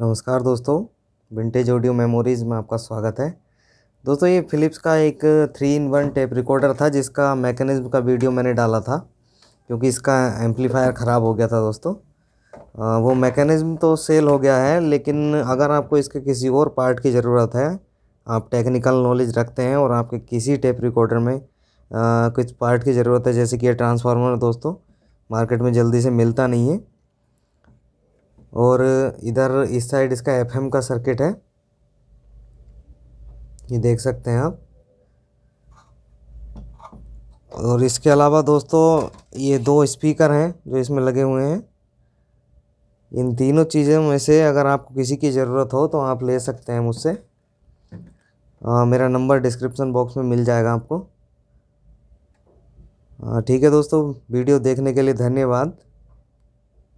नमस्कार दोस्तों vintage audio memories में आपका स्वागत है दोस्तों ये फ़िलिप्स का एक three in one tape recorder था जिसका मैकेनिज़्म का वीडियो मैंने डाला था क्योंकि इसका एम्पलीफायर ख़राब हो गया था दोस्तों आ, वो मैकेनिज़्म तो सेल हो गया है लेकिन अगर आपको इसके किसी और पार्ट की ज़रूरत है आप टेक्निकल नॉलेज रखते हैं और आपके किसी टेप रिकॉर्डर में आ, कुछ पार्ट की ज़रूरत है जैसे कि ये ट्रांसफार्मर दोस्तों मार्केट में जल्दी से मिलता नहीं है और इधर इस साइड इसका एफएम का सर्किट है ये देख सकते हैं आप और इसके अलावा दोस्तों ये दो स्पीकर हैं जो इसमें लगे हुए हैं इन तीनों चीज़ों में से अगर आपको किसी की ज़रूरत हो तो आप ले सकते हैं मुझसे मेरा नंबर डिस्क्रिप्शन बॉक्स में मिल जाएगा आपको ठीक है दोस्तों वीडियो देखने के लिए धन्यवाद